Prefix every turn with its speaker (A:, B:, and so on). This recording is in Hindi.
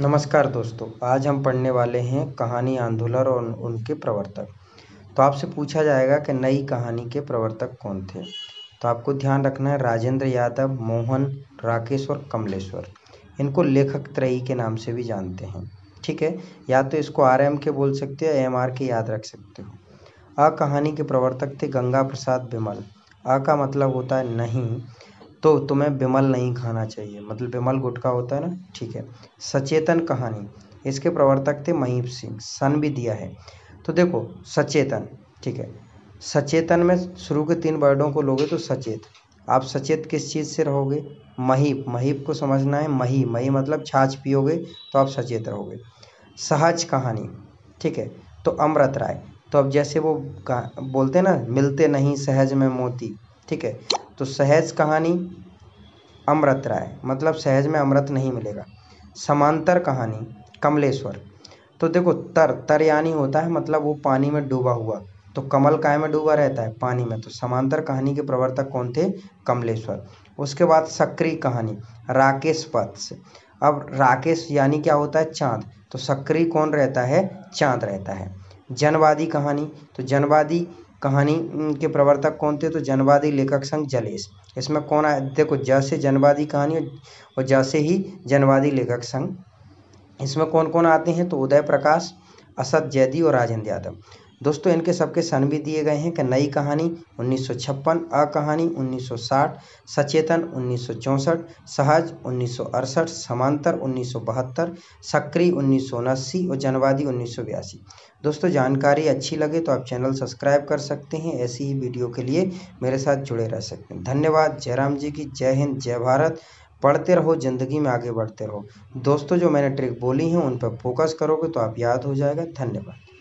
A: नमस्कार दोस्तों आज हम पढ़ने वाले हैं कहानी आंदोलन और उनके प्रवर्तक तो आपसे पूछा जाएगा कि नई कहानी के प्रवर्तक कौन थे तो आपको ध्यान रखना है राजेंद्र यादव मोहन राकेश और कमलेश्वर इनको लेखक त्रयी के नाम से भी जानते हैं ठीक है या तो इसको आर एम के बोल सकते हो एम आर के याद रख सकते हो आ कहानी के प्रवर्तक थे गंगा प्रसाद बिमल आ का मतलब होता है नहीं तो तुम्हें विमल नहीं खाना चाहिए मतलब विमल गुटका होता है ना ठीक है सचेतन कहानी इसके प्रवर्तक थे महीप सिंह सन भी दिया है तो देखो सचेतन ठीक है सचेतन में शुरू के तीन वर्डों को लोगे तो सचेत आप सचेत किस चीज़ से रहोगे महीप महीप को समझना है मही मही मतलब छाछ पियोगे तो आप सचेत रहोगे सहज कहानी ठीक है तो अमृत राय तो अब जैसे वो बोलते ना मिलते नहीं सहज में मोती ठीक है तो सहज कहानी अमृत राय मतलब सहज में अमृत नहीं मिलेगा समांतर कहानी कमलेश्वर तो देखो तर तर यानी होता है मतलब वो पानी में डूबा हुआ तो कमल काय में डूबा रहता है पानी में तो समांतर कहानी के प्रवर्तक कौन थे कमलेश्वर उसके बाद सक्रिय कहानी राकेश वत्स अब राकेश यानी क्या होता है चांद तो सक्रिय कौन रहता है चांद रहता है जनवादी कहानी तो जनवादी कहानी के प्रवर्तक कौन थे तो जनवादी लेखक संघ जलेश इसमें कौन आया देखो जैसे जनवादी कहानी और जैसे ही जनवादी लेखक संघ इसमें कौन कौन आते हैं तो उदय प्रकाश असद जैदी और राजेंद्र यादव दोस्तों इनके सबके सन भी दिए गए हैं कि नई कहानी उन्नीस सौ छप्पन अ कहानी उन्नीस सौ साठ सचेतन उन्नीस सौ चौंसठ सहज उन्नीस सौ अड़सठ समांतर उन्नीस सौ बहत्तर सक्रिय उन्नीस सौ उनासी और जनवादी उन्नीस सौ बयासी दोस्तों जानकारी अच्छी लगे तो आप चैनल सब्सक्राइब कर सकते हैं ऐसी ही वीडियो के लिए मेरे साथ जुड़े रह सकते हैं धन्यवाद जयराम जी की जय हिंद जय भारत पढ़ते रहो ज़िंदगी में आगे बढ़ते रहो दोस्तों जो मैंने ट्रिक बोली हैं उन पर फोकस करोगे तो आप याद हो जाएगा धन्यवाद